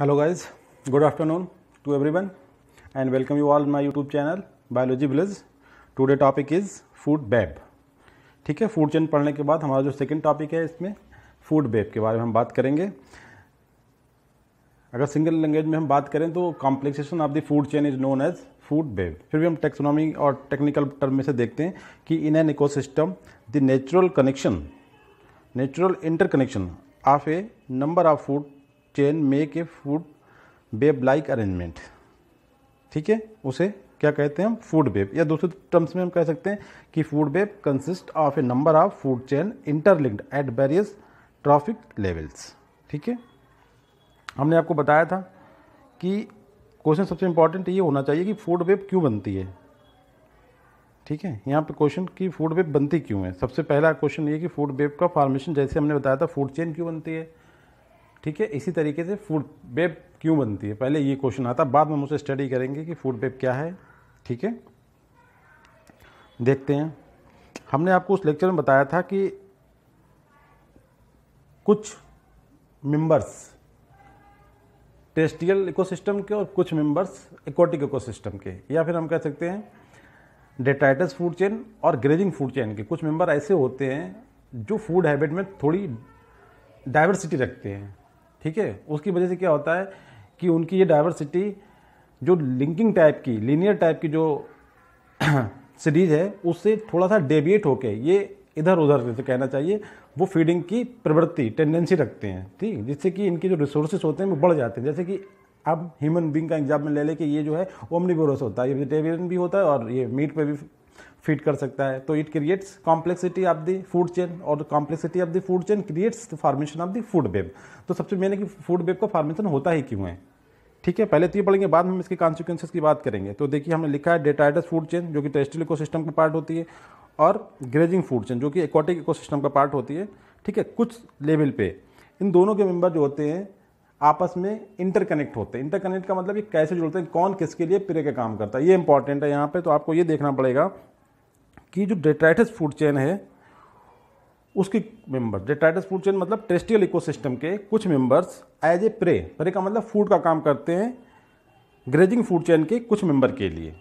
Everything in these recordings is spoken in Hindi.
hello guys good afternoon to everyone and welcome you all my YouTube channel biology biology today topic is food web ठीक है फूड चेन पढ़ने के बाद हमारा जो सेकंड टॉपिक है इसमें फूड बैब के बारे में हम बात करेंगे अगर सिंगल लैंग्वेज में हम बात करें तो complexation of the food chain is known as food web फिर भी हम टेक्सोनॉमी और टेक्निकल टर्म में से देखते हैं कि in an ecosystem the natural connection natural interconnection of a number of food chain make a food web like arrangement ठीक है उसे क्या कहते हैं हम फूड बेब या दूसरे टर्म्स में हम कह सकते हैं कि food web consist of a number of food chain interlinked at various trophic levels ठीक है हमने आपको बताया था कि क्वेश्चन सबसे इंपॉर्टेंट ये होना चाहिए कि फूड वेब क्यों बनती है ठीक है यहाँ पे क्वेश्चन कि फूड वेब बनती क्यों है सबसे पहला क्वेश्चन ये कि फूड वेब का फॉर्मेशन जैसे हमने बताया था फूड चेन क्यों बनती है ठीक है इसी तरीके से फूड वेब क्यों बनती है पहले ये क्वेश्चन आता बाद में हम उसे स्टडी करेंगे कि फूड वेब क्या है ठीक है देखते हैं हमने आपको उस लेक्चर में बताया था कि कुछ मेंबर्स टेस्टियल इकोसिस्टम के और कुछ मेंबर्स इकोटिक इकोसिस्टम के या फिर हम कह सकते हैं डेटाइटस फूड चेन और ग्रेजिंग फूड चेन के कुछ मेंबर ऐसे होते हैं जो फूड हैबिट में थोड़ी डाइवर्सिटी रखते हैं ठीक है उसकी वजह से क्या होता है कि उनकी ये डाइवर्सिटी जो लिंकिंग टाइप की लीनियर टाइप की जो सीरीज है उससे थोड़ा सा डेविएट होके ये इधर उधर जैसे कहना चाहिए वो फीडिंग की प्रवृत्ति टेंडेंसी रखते हैं ठीक जिससे कि इनके जो रिसोर्सेज होते हैं वो बढ़ जाते हैं जैसे कि अब ह्यूमन बींग का एग्जाम्पल ले लें कि ये जो है ओमनिवोरस होता है ये वेजिटेरियन भी होता है और ये मीट पे भी फीड कर सकता है तो it creates complexity of the food chain और complexity of the food chain creates the formation of the food web तो सबसे मेन है कि फूड वेब का फार्मेशन होता ही क्यों है ठीक है पहले तो ये पढ़ेंगे बाद में हम इसके कॉन्सिक्वेंसेज की बात करेंगे तो देखिए हमने लिखा है डेटाइडस फूड चेन जो कि टेस्टल इको सिस्टम का पार्ट होती है और ग्रेजिंग फूड चेन जो कि एक्वाटिक इको सिस्टम का पार्ट होती है ठीक है कुछ लेवल पे इन दोनों के मेंबर जो होते हैं आपस में इंटरकनेक्ट होते हैं इंटरकनेक्ट का मतलब ये कैसे जुड़ते हैं कौन किसके लिए प्रे का काम करता है ये इंपॉर्टेंट है यहाँ पे तो आपको ये देखना पड़ेगा कि जो डेट्राइटिस फूड चेन है उसके मेंबर डेट्राइटिस फूड चेन मतलब टेस्टियल इकोसिस्टम के कुछ members as a prey prey का मतलब फूड का काम करते हैं ग्रेजिंग फूड चेन के कुछ मेंबर के लिए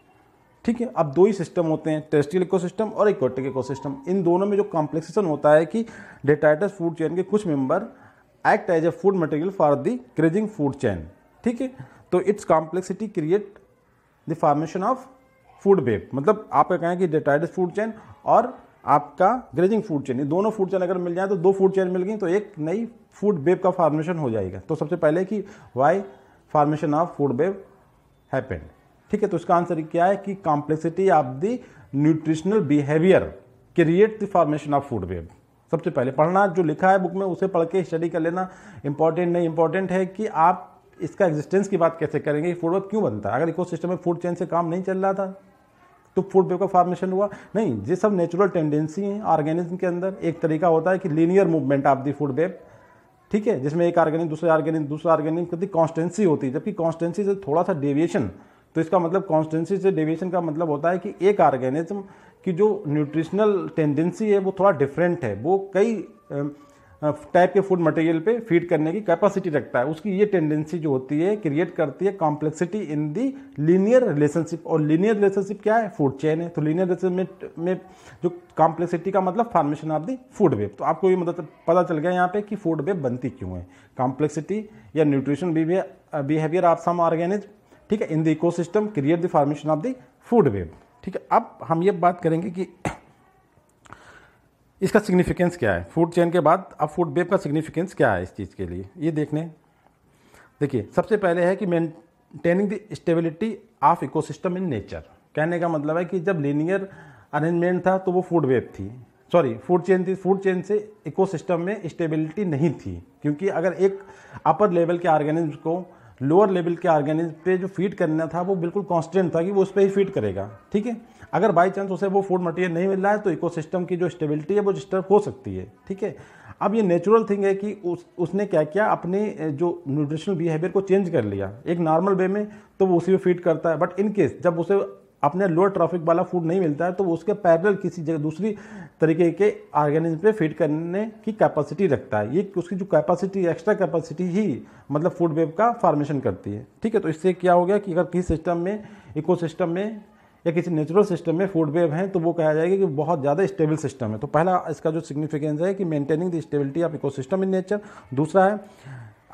ठीक है अब दो ही सिस्टम होते हैं टेस्टियल इकोसिस्टम और इक्वेटिक इकोसिस्टम इन दोनों में जो कॉम्प्लेक्सेशन होता है कि डेटाइटस फूड चेन के कुछ member act as a food material for the grazing food chain ठीक है तो its complexity create the formation of food web मतलब क्या कहें कि डेटाइडस फूड चैन और आपका ग्रेजिंग फूड चैन ये दोनों फूड चैन अगर मिल जाए तो दो फूड चैन मिल गई तो एक नई फूड वेब का फॉर्मेशन हो जाएगा तो सबसे पहले कि why formation of food web happened ठीक है तो इसका आंसर क्या है कि complexity of the nutritional behaviour create the formation of food web सबसे पहले पढ़ना जो लिखा है बुक में उसे पढ़ के स्टडी कर लेना इंपॉर्टेंट नहीं इंपॉर्टेंट है कि आप इसका एग्जिस्टेंस की बात कैसे करेंगे फूड वेब क्यों बनता है अगर इको सिस्टम में फूड चेन से काम नहीं चल रहा था तो फूड वेब का फॉर्मेशन हुआ नहीं ये सब नेचुरल टेंडेंसी हैं ऑर्गेनिज्म के अंदर एक तरीका होता है कि linear movement of the food web ठीक है जिसमें एक ऑर्गेनिक दूसरे ऑर्गेनिक दूसरा ऑर्गेनिक प्रति कॉन्स्टेंसी होती है जबकि कॉन्स्टेंसी से थोड़ा सा डेविएशन तो इसका मतलब कॉन्स्टेंसी से डेविएशन का मतलब होता है कि एक ऑर्गेनिज्म की जो न्यूट्रिशनल टेंडेंसी है वो थोड़ा डिफरेंट है वो कई टाइप के फूड मटेरियल पे फीड करने की कैपेसिटी रखता है उसकी ये टेंडेंसी जो होती है क्रिएट करती है complexity in the linear relationship और लीनियर रिलेशनशिप क्या है फूड चेन है तो लीनियर रिलेशनशिप में, में जो कॉम्प्लेक्सिटी का मतलब formation of the food web तो आपको ये मतलब पता चल गया यहाँ पे कि फूड वेब बनती क्यों है कॉम्प्लेक्सिटी या nutrition behaviour of some organism ठीक है in the ecosystem create the formation of the food web ठीक है अब हम ये बात करेंगे कि इसका सिग्निफिकेंस क्या है फूड चेन के बाद अब फूड वेब का सिग्निफिकेंस क्या है इस चीज़ के लिए ये देखने देखिए सबसे पहले है कि maintaining the stability of system in nature कहने का मतलब है कि जब लीनियर अरेंजमेंट था तो वो फूड वेब थी सॉरी फूड चेन थी फूड चेन से इकोसिस्टम में स्टेबिलिटी नहीं थी क्योंकि अगर एक अपर लेवल के ऑर्गेनिज्म को लोअर लेवल के ऑर्गेनिज पे जो फीड करना था वो बिल्कुल कॉन्स्टेंट था कि वो उस पर ही फीड करेगा ठीक है अगर बाई चांस उसे वो फूड मटेरियल नहीं मिल रहा है तो इकोसिस्टम की जो स्टेबिलिटी है वो डिस्टर्ब हो सकती है ठीक है अब ये नेचुरल थिंग है कि उस उसने क्या किया अपने जो न्यूट्रिशनल बिहेवियर को चेंज कर लिया एक नॉर्मल वे में तो वो उसी में फीड करता है बट इन केस जब उसे अपने लो ट्रैफिक वाला फूड नहीं मिलता है तो वो उसके पैरल किसी जगह दूसरी तरीके के ऑर्गेनिज्म पे फीड करने की कैपेसिटी रखता है ये उसकी जो कैपेसिटी एक्स्ट्रा कैपेसिटी ही मतलब फूड वेब का फॉर्मेशन करती है ठीक है तो इससे क्या हो गया कि अगर किसी सिस्टम में इको सिस्टम में या किसी नेचुरल सिस्टम में फूड वेव है तो वो कहा जाएगा कि बहुत ज़्यादा स्टेबल सिस्टम है तो पहला इसका जो सिग्निफिकेंस है कि maintaining the stability of ecosystem in nature दूसरा है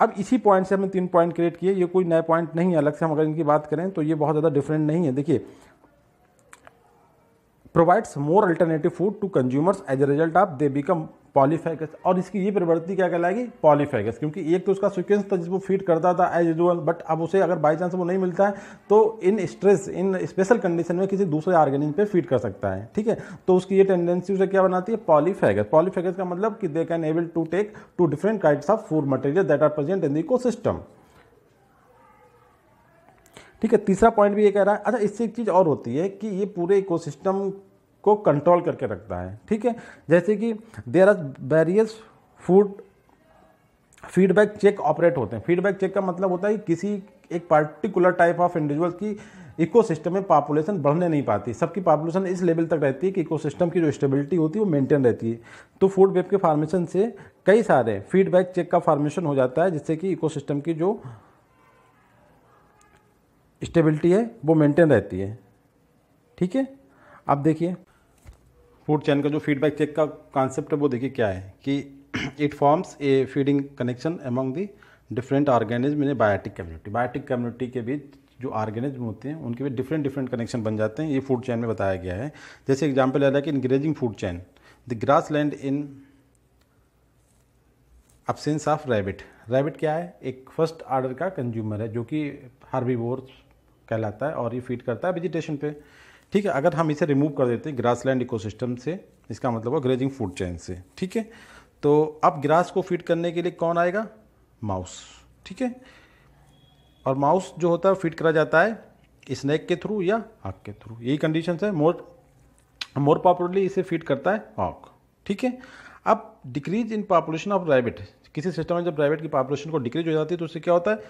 अब इसी पॉइंट से हमने तीन पॉइंट क्रिएट किए ये कोई नए पॉइंट नहीं है अलग से हम अगर इनकी बात करें तो ये बहुत ज़्यादा डिफरेंट नहीं है देखिए provides more alternative food to consumers as a result of they become polyphagous और इसकी ये प्रवृत्ति क्या कहलाएगी पॉलीफेगस क्योंकि एक तो उसका सिक्वेंस था जिसको फीड करता था एज यूजल बट अब उसे अगर बाई चांस वो नहीं मिलता है तो in stress in special condition में किसी दूसरे ऑर्गेनिज पे फीड कर सकता है ठीक है तो उसकी ये टेंडेंसी उसे क्या बनाती है पॉलीफेगस पॉलीफेगस का मतलब कि they can able to take two different kinds of food material that are present in the system ठीक है तीसरा पॉइंट भी ये कह रहा है अच्छा इससे एक चीज़ और होती है कि ये पूरे इकोसिस्टम को कंट्रोल करके रखता है ठीक है जैसे कि there are various food feedback check operate होते हैं फीडबैक चेक का मतलब होता है कि किसी एक पर्टिकुलर टाइप ऑफ इंडिविजुअल की इकोसिस्टम में पॉपुलेशन बढ़ने नहीं पाती सबकी पॉपुलेशन इस लेवल तक रहती है कि इकोसिस्टम की जो स्टेबिलिटी होती है वो मेंटेन रहती है तो फूड वेब के फार्मेशन से कई सारे फीडबैक चेक का फार्मेशन हो जाता है जिससे कि इकोसिस्टम की जो स्टेबिलिटी है वो मेंटेन रहती है ठीक है अब देखिए फूड चैन का जो फीडबैक चेक का कॉन्सेप्ट है वो देखिए क्या है कि it forms a feeding connection among the different organism in biotic community biotic community के बीच जो ऑर्गेनिज्म होते हैं उनके बीच डिफरेंट डिफरेंट कनेक्शन बन जाते हैं ये फूड चैन में बताया गया है जैसे एग्जाम्पल आता है कि in grazing food chain the grassland in absence of rabbit rabbit क्या है एक फर्स्ट आर्डर का कंज्यूमर है जो कि हार्बीवोर्स कहलाता है और ये फीड करता है वेजिटेशन पे ठीक है अगर हम इसे रिमूव कर देते हैं ग्रास लैंड इकोसिस्टम से इसका मतलब हुआ ग्रेजिंग फूड चैन से ठीक है तो अब ग्रास को फीड करने के लिए कौन आएगा माउस ठीक है और माउस जो होता है फीड करा जाता है स्नैक के थ्रू या आग के थ्रू यही कंडीशन है मोर मोर पॉपुलरली इसे फीड करता है हॉक ठीक है अब decrease in population of private किसी सिस्टम में जब प्राइवेट की पॉपुलेशन को डिक्रीज हो जाती है तो उससे क्या होता है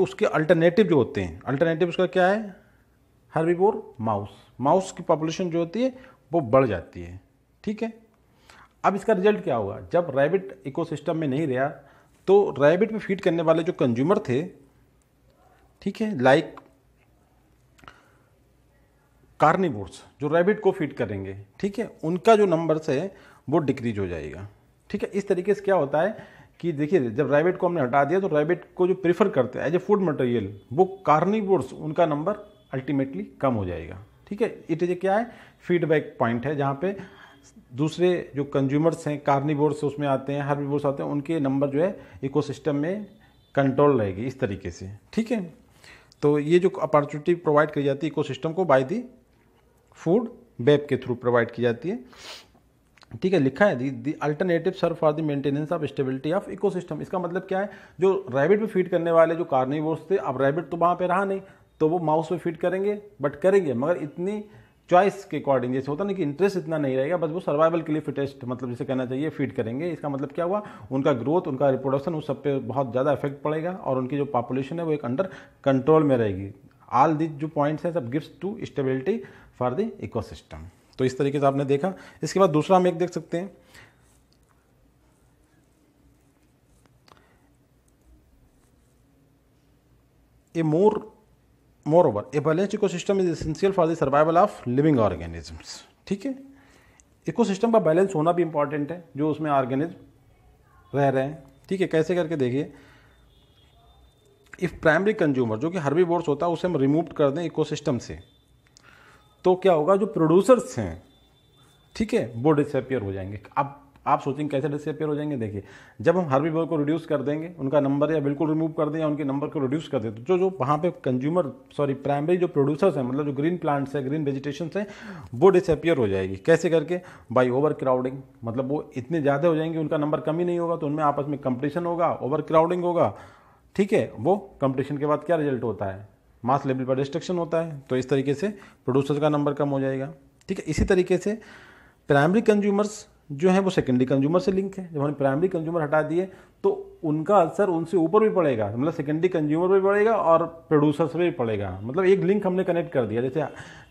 उसके अल्टरनेटिव जो होते हैं अल्टरनेटिव उसका क्या है हर्बीवोर माउस माउस की पॉपुलेशन जो होती है वो बढ़ जाती है ठीक है अब इसका रिजल्ट क्या हुआ जब रैबिट इकोसिस्टम में नहीं रहा तो रैबिट में फीड करने वाले जो कंज्यूमर थे ठीक है लाइक कार्निवोर्स जो रैबिट को फीड करेंगे ठीक है उनका जो नंबर्स है वो डिक्रीज हो जाएगा ठीक है इस तरीके से क्या होता है कि देखिए जब रैबिट को हमने हटा दिया तो रैबिट को जो प्रेफर करते हैं एज ए फूड मटेरियल वो कार्निवोर्स उनका नंबर अल्टीमेटली कम हो जाएगा ठीक है इट इज क्या है फीडबैक पॉइंट है जहाँ पे दूसरे जो कंज्यूमर्स हैं कार्निवोर्स उसमें आते हैं हर्बिवोर्स आते हैं उनके नंबर जो है इकोसिस्टम में कंट्रोल रहेगी इस तरीके से ठीक है तो ये जो अपॉर्चुनिटी प्रोवाइड की जाती है इको को बाय दी फूड वेब के थ्रू प्रोवाइड की जाती है ठीक है लिखा है the alternative serve for the maintenance of stability of ecosystem इसका मतलब क्या है जो रैबिट पे फीड करने वाले जो कार्निवोर्स थे अब रैबिट तो वहाँ पे रहा नहीं तो वो माउस पे फीड करेंगे बट करेंगे मगर इतनी चॉइस के अकॉर्डिंग जैसे होता ना कि इंटरेस्ट इतना नहीं रहेगा बस वो सर्वाइवल के लिए फिटेस्ट मतलब जिसे कहना चाहिए फीड करेंगे इसका मतलब क्या हुआ उनका ग्रोथ उनका रिप्रोडक्शन उस सब पे बहुत ज़्यादा इफेक्ट पड़ेगा और उनकी जो पॉपुलेशन है वो एक अंडर कंट्रोल में रहेगी ऑल दिस जो पॉइंट्स हैं सब gives to stability for the ecosystem तो इस तरीके से आपने देखा इसके बाद दूसरा हम एक देख सकते हैं a more more over a balance ecosystem is essential for the survival of living organisms ठीक है इको सिस्टम का बैलेंस होना भी इंपॉर्टेंट है जो उसमें ऑर्गेनिज्म रह रहे हैं ठीक है कैसे करके देखिए इफ़ प्राइमरी कंज्यूमर जो कि बोर्ड्स होता है उसे हम रिमूव कर दें इको सिस्टम से तो क्या होगा जो प्रोड्यूसर्स हैं ठीक है वो डिसअपियर हो जाएंगे अब आप सोचेंगे कैसे डिसअपियर हो जाएंगे देखिए जब हम हार्वी बॉय को रिड्यूस कर देंगे उनका नंबर या बिल्कुल रिमूव कर दें या उनके नंबर को रिड्यूस कर दें तो जो जो वहाँ पे कंज्यूमर सॉरी प्राइमरी जो प्रोड्यूसर्स हैं मतलब जो ग्रीन प्लांट्स हैं ग्रीन वेजिटेशन हैं वो डिसअपियर हो जाएगी कैसे करके बाई ओवर क्राउडिंग मतलब वो इतने ज़्यादा हो जाएंगे उनका नंबर कम ही नहीं होगा तो उनमें आपस में कंपटिशन होगा ओवर क्राउडिंग होगा ठीक है वो कंपटिशन के बाद क्या रिजल्ट होता है मास लेवल पर डिस्ट्रक्शन होता है तो इस तरीके से प्रोड्यूसर का नंबर कम हो जाएगा ठीक है इसी तरीके से प्राइमरी कंज्यूमर्स जो है वो सेकेंडरी कंज्यूमर से लिंक है जब हमने प्राइमरी कंज्यूमर हटा दिए तो उनका असर उनसे ऊपर भी पड़ेगा मतलब सेकेंडरी कंज्यूमर पर भी पड़ेगा और प्रोड्यूसर्स पर भी पड़ेगा मतलब एक लिंक हमने कनेक्ट कर दिया जैसे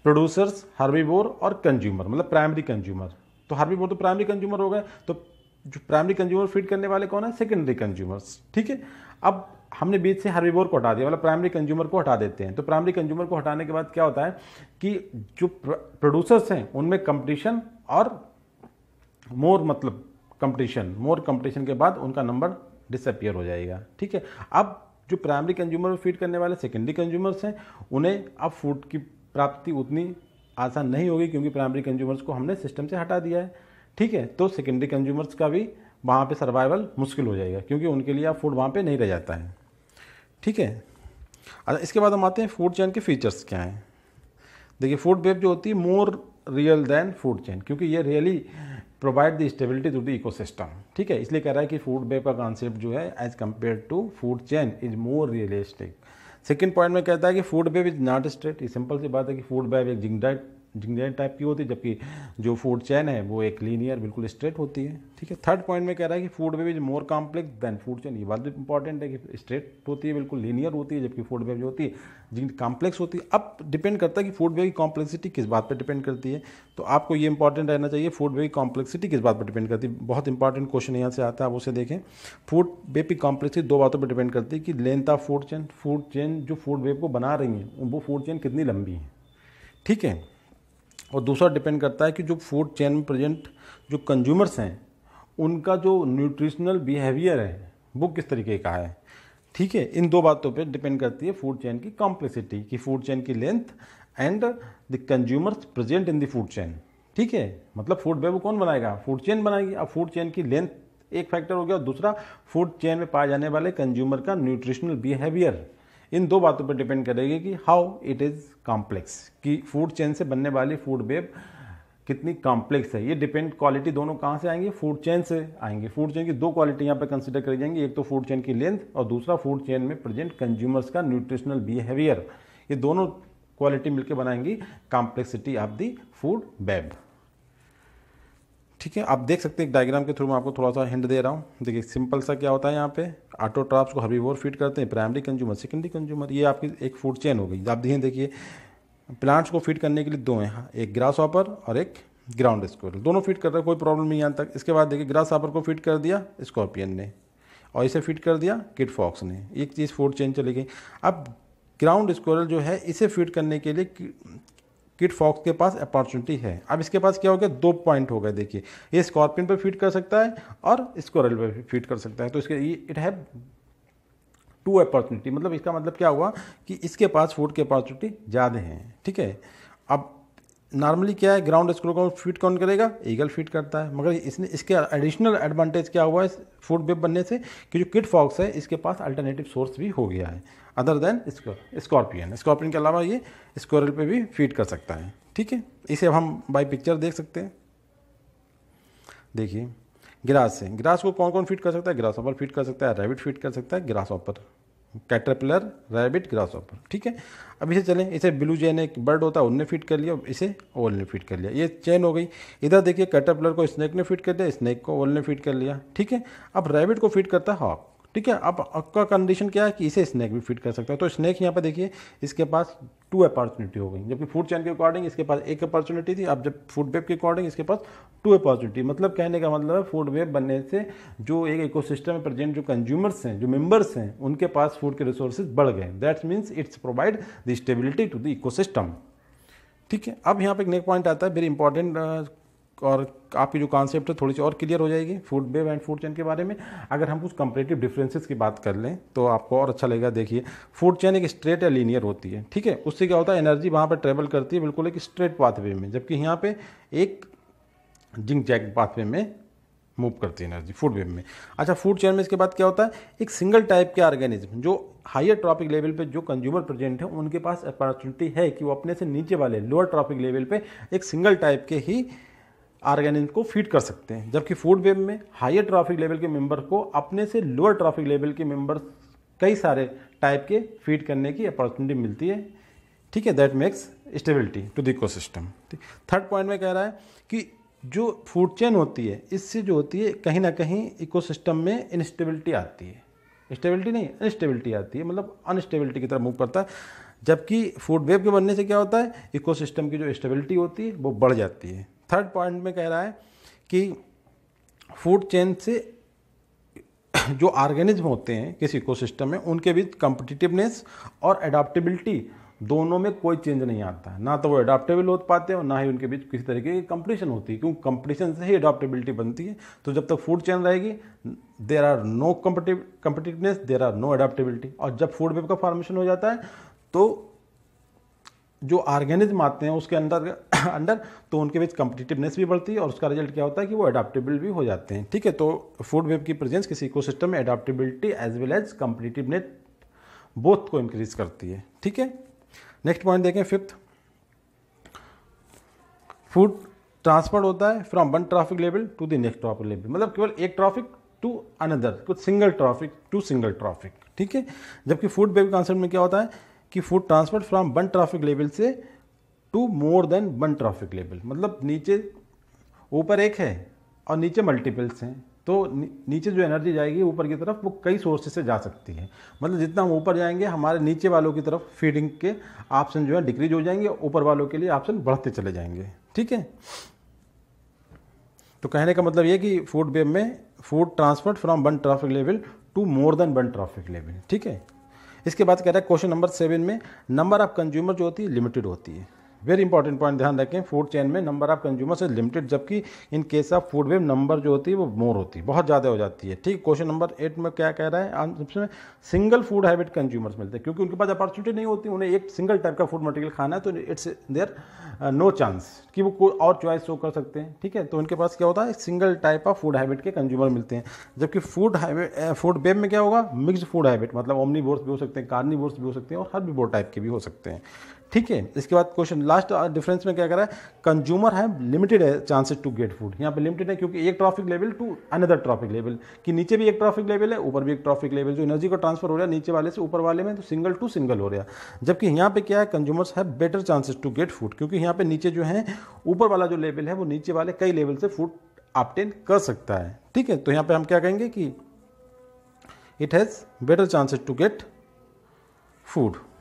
प्रोड्यूसर्स हार्बीबोर और कंज्यूमर मतलब प्राइमरी कंज्यूमर तो हार्बीबोर तो प्राइमरी कंज्यूमर हो गए तो जो प्राइमरी कंज्यूमर फीड करने वाले कौन है सेकेंडरी कंज्यूमर्स ठीक है अब हमने बीच से हर्बीबोर को हटा दिया मतलब प्राइमरी कंज्यूमर को हटा देते हैं तो प्राइमरी कंज्यूमर को हटाने के बाद क्या होता है कि जो प्रोड्यूसर्स हैं उनमें कंपटीशन और मोर मतलब कंपटीशन मोर कंपटीशन के बाद उनका नंबर डिसअपियर हो जाएगा ठीक है अब जो प्राइमरी कंज्यूमर को फीड करने वाले सेकेंडरी कंज्यूमर्स हैं उन्हें अब फूड की प्राप्ति उतनी आसान नहीं होगी क्योंकि प्राइमरी कंज्यूमर्स को हमने सिस्टम से हटा दिया है ठीक है तो सेकेंडरी कंज्यूमर्स का भी वहाँ पे सर्वाइवल मुश्किल हो जाएगा क्योंकि उनके लिए अब फूड वहाँ पे नहीं रह जाता है ठीक है अच्छा इसके बाद हम आते हैं फूड चैन के फीचर्स क्या हैं देखिए फूड वेब जो होती है more real than food chain क्योंकि ये really provide the stability to the ecosystem ठीक है इसलिए कह रहा है कि फूड वेब का कॉन्सेप्ट जो है as compare to food chain is more realistic second point में कहता है कि food web is not straight ये सिंपल सी बात है कि फूड वेब एक जिंगडाइट इंजीनियर टाइप की होती है जबकि जो फूड चैन है वो एक लीनियर बिल्कुल स्ट्रेट होती है ठीक है थर्ड पॉइंट में कह रहा है कि food web is more complex than food chain ये बात भी इंपॉर्टेंट है कि स्ट्रेट होती है बिल्कुल लीनियर होती है जबकि फूड वेव जो होती है कॉम्प्लेक्स होती है अब डिपेंड करता है कि फूड वेव की कॉम्प्लेक्सिटी किस बात पर डिपेंड करती है तो आपको ये इंपॉर्टेंट रहना चाहिए फूड वेव की कॉम्प्लेक्सिटी किस बात पर डिपेंड करती है बहुत इंपॉर्टेंट क्वेश्चन यहाँ से आता है आप उसे देखें फूड वेब की कॉम्प्लेक्सिटी दो बातों पर डिपेंड करती है कि length of food chain food chain जो फूड वेब को बना रही हैं वो फूड चेन कितनी लंबी है ठीक है और दूसरा डिपेंड करता है कि जो फूड चेन में प्रेजेंट जो कंज्यूमर्स हैं उनका जो न्यूट्रिशनल बिहेवियर है वो किस तरीके का है ठीक है इन दो बातों पे डिपेंड करती है फूड चेन की कॉम्प्लेसिटी कि फूड चेन की length and the consumers present in the food chain ठीक है मतलब फूड वे वो कौन बनाएगा फूड चेन बनाएगी अब फूड चेन की लेंथ एक फैक्टर हो गया और दूसरा फूड चेन में पाए जाने वाले कंज्यूमर का न्यूट्रिशनल बिहेवियर इन दो बातों पर डिपेंड करेगी कि हाउ इट इज़ कॉम्प्लेक्स कि फूड चेन से बनने वाली फूड वेब कितनी कॉम्प्लेक्स है ये डिपेंड क्वालिटी दोनों कहाँ से आएंगे फूड चेन से आएंगे फूड चेन की दो क्वालिटी यहाँ पर कंसिडर करी जाएंगी एक तो फूड चेन की लेंथ और दूसरा फूड चेन में प्रेजेंट कंज्यूमर्स का न्यूट्रिशनल बिहेवियर ये दोनों क्वालिटी मिलकर बनाएंगी complexity of the food web ठीक है आप देख सकते हैं एक डायग्राम के थ्रू मैं आपको थोड़ा सा हिंट दे रहा हूँ देखिए सिंपल सा क्या होता है यहाँ पे ऑटोट्राप्स को वोर फीड करते हैं प्राइमरी कंज्यूमर सेकेंडरी कंज्यूमर ये आपकी एक फूड चेन हो गई आप ध्यान देखिए प्लांट्स को फीड करने के लिए दो हैं एक ग्रास ऑपर और एक ग्राउंड स्क्वेल दोनों फीड कर रहे कोई प्रॉब्लम नहीं यहाँ तक इसके बाद देखिए ग्रास ऑपर को फीड कर दिया स्कॉर्पियन ने और इसे फीड कर दिया किट फॉक्स ने एक चीज़ फूड चेन चली गई अब ग्राउंड स्क्वेरल जो है इसे फीड करने के लिए किट फॉक्स के पास अपॉर्चुनिटी है अब इसके पास क्या हो गया दो पॉइंट हो गए देखिए ये स्कॉर्पियन पर फीट कर सकता है और इसको रेल पर फिट कर सकता है तो इसके इट हैव टू अपॉर्चुनिटी मतलब इसका मतलब क्या हुआ कि इसके पास फूड की अपॉर्चुनिटी ज़्यादा हैं ठीक है अब नॉर्मली क्या है ग्राउंड स्क्रो को फीट कौन करेगा ईगल फीट करता है मगर इसने इसके एडिशनल एडवांटेज क्या हुआ है फूड वेब बनने से कि जो किट फॉक्स है इसके पास अल्टरनेटिव सोर्स भी हो गया है अदर देन स्कॉर्पियन स्कॉर्पियन के अलावा ये स्कोरल पे भी फीड कर सकता है ठीक है इसे अब हम बाई पिक्चर देख सकते हैं देखिए ग्रास से ग्रास को कौन कौन फीड कर सकता है ग्रास ऑपर फीड कर सकता है रैबिट फीड कर सकता है grasshopper caterpillar rabbit grasshopper ठीक है अब इसे चलें इसे ब्लू जेन एक बर्ड होता है उनने फीड कर लिया इसे ओल ने फीड कर लिया ये चेन हो गई इधर देखिए कैटरपिलर को स्नैक ने फीड कर दिया स्नैक को ओल ने फीड कर लिया ठीक है अब रैबिट को फीड करता है हॉक ठीक है अब आपका कंडीशन क्या है कि इसे स्नैक भी फिट कर सकता है तो स्नैक यहाँ पर देखिए इसके पास टू अपॉर्चुनिटी हो गई जबकि फूड चैन के अकॉर्डिंग इसके पास एक अपॉर्चुनिटी थी अब जब फूड वेब के अकॉर्डिंग इसके पास टू अपॉर्चुनिटी मतलब कहने का मतलब है फूड वेब बनने से जो एक इकोसिस्टम में प्रेजेंट जो कंज्यूमर्स हैं जो मेम्बर्स हैं उनके पास फूड के रिसोर्सेज बढ़ गए that's means it's provide the stability to the ecosystem ठीक है अब यहाँ पे एक नेक पॉइंट आता है वेरी इंपॉर्टेंट और आपकी जो कॉन्सेप्ट है तो थोड़ी सी और क्लियर हो जाएगी food web and food chain के बारे में अगर हम कुछ कंपेटिव डिफरेंसेस की बात कर लें तो आपको और अच्छा लगेगा देखिए फूड चेन एक स्ट्रेट या लीनियर होती है ठीक है उससे क्या होता है एनर्जी वहाँ पर ट्रेवल करती है बिल्कुल एक स्ट्रेट पाथवे में जबकि यहाँ पर एक जिंक जैक पाथवे में मूव करती है एनर्जी फूड वेव में अच्छा फूड चेन में इसके बाद क्या होता है एक सिंगल टाइप के ऑर्गेनिज्म जो हायर ट्रॉपिक लेवल पे जो कंज्यूमर प्रेजेंट है उनके पास अपॉर्चुनिटी है कि वो अपने से नीचे वाले लोअर ट्रॉपिक लेवल पे एक सिंगल टाइप के ही ऑर्गेनिज्म को फीड कर सकते हैं जबकि फूड वेब में हायर ट्रॉफिक लेवल के मेंबर को अपने से लोअर ट्रॉफिक लेवल के मेंबर कई सारे टाइप के फीड करने की अपॉर्चुनिटी मिलती है ठीक है that makes stability to the eco ठीक थर्ड पॉइंट में कह रहा है कि जो फूड चेन होती है इससे जो होती है कहीं ना कहीं सिस्टम में इनस्टेबिलिटी आती है स्टेबिलिटी नहीं अनस्टेबिलिटी आती है मतलब अनस्टेबिलिटी की तरफ मूव करता है जबकि फूड वेब के बनने से क्या होता है इकोसिस्टम की जो स्टेबिलिटी होती है वो बढ़ जाती है थर्ड पॉइंट में कह रहा है कि फूड चेन से जो ऑर्गेनिज्म होते हैं किस इकोसिस्टम में उनके बीच कम्पटिटिवनेस और एडाप्टेबिलिटी दोनों में कोई चेंज नहीं आता है ना तो वो एडाप्टेबल हो पाते हैं और ना ही उनके बीच किसी तरीके की कंपटीशन होती है क्योंकि कंपटीशन से ही एडाप्टेबिलिटी बनती है तो जब तक फूड चेन रहेगी there are no competitiveness there are no adaptability और जब फूड वेब का फॉर्मेशन हो जाता है तो जो ऑर्गेनिज्म आते हैं उसके अंदर अंदर तो उनके बीच कम्पिटिटिवनेस भी बढ़ती है और उसका रिजल्ट क्या होता है कि वो अडाप्टेबल भी हो जाते हैं ठीक है तो फूड वेब की प्रेजेंस किसी इकोसिस्टम में adaptability as well as competitiveness both को इंक्रीज करती है ठीक है नेक्स्ट पॉइंट देखें फिफ्थ फूड ट्रांसफर होता है from one trophic level to the next trophic level मतलब केवल एक ट्रॉफिक टू अनदर कुछ single trophic to single trophic ठीक है जबकि फूड वेब कॉन्सेप्ट में क्या होता है कि food transfer from one trophic level से to more than one trophic level मतलब नीचे ऊपर एक है और नीचे मल्टीपल्स हैं तो नीचे जो एनर्जी जाएगी ऊपर की तरफ वो कई सोर्सेज से जा सकती है मतलब जितना हम ऊपर जाएंगे हमारे नीचे वालों की तरफ फीडिंग के ऑप्शन जो है डिक्रीज हो जाएंगे ऊपर वालों के लिए ऑप्शन बढ़ते चले जाएंगे ठीक है तो कहने का मतलब ये कि फूड वेब में food transfer from one trophic level to more than one trophic level ठीक है इसके बाद कह रहा है क्वेश्चन नंबर सेवन में नंबर ऑफ कंज्यूमर जो होती है लिमिटेड होती है वेरी इंपॉर्टेंट पॉइंट ध्यान रखें फूड चेन में number of consumers is limited जबकि in case of food web number जो होती है वो मोर होती है बहुत ज़्यादा हो जाती है ठीक क्वेश्चन नंबर एट में क्या कह रहा है answer single food habit consumers मिलते हैं क्योंकि उनके पास अपॉर्चुनिटी नहीं होती उन्हें एक सिंगल टाइप का फूड मटेरियल खाना है तो इट्स देयर नो चांस कि वो कोई और चॉइस शो कर सकते हैं ठीक है तो उनके पास क्या होता है single type of food habit के कंज्यूमर मिलते हैं जबकि फूड फूड वेब में क्या होगा मिक्स फूड हैबिट मतलब ओमनी भी हो सकते हैं कार्नी भी हो सकते हैं और हर भी टाइप के भी हो सकते हैं ठीक है इसके बाद क्वेश्चन लास्ट डिफरेंस में क्या करा है कंज्यूमर है लिमिटेड है चांसेस टू गेट फूड यहाँ पे लिमिटेड है क्योंकि एक trophic level to another trophic level कि नीचे भी एक ट्रॉफिक लेवल है ऊपर भी एक ट्रॉफिक लेवल जो एनर्जी का ट्रांसफर हो रहा है नीचे वाले से ऊपर वाले में तो सिंगल टू सिंगल हो रहा है जबकि यहाँ पे क्या है कंज्यूमर्स है better chances to get food क्योंकि यहाँ पे नीचे जो है ऊपर वाला जो लेवल है वो नीचे वाले कई लेवल से फूड ऑप्टेन कर सकता है ठीक है तो यहाँ पे हम क्या कहेंगे कि it has better chances to get food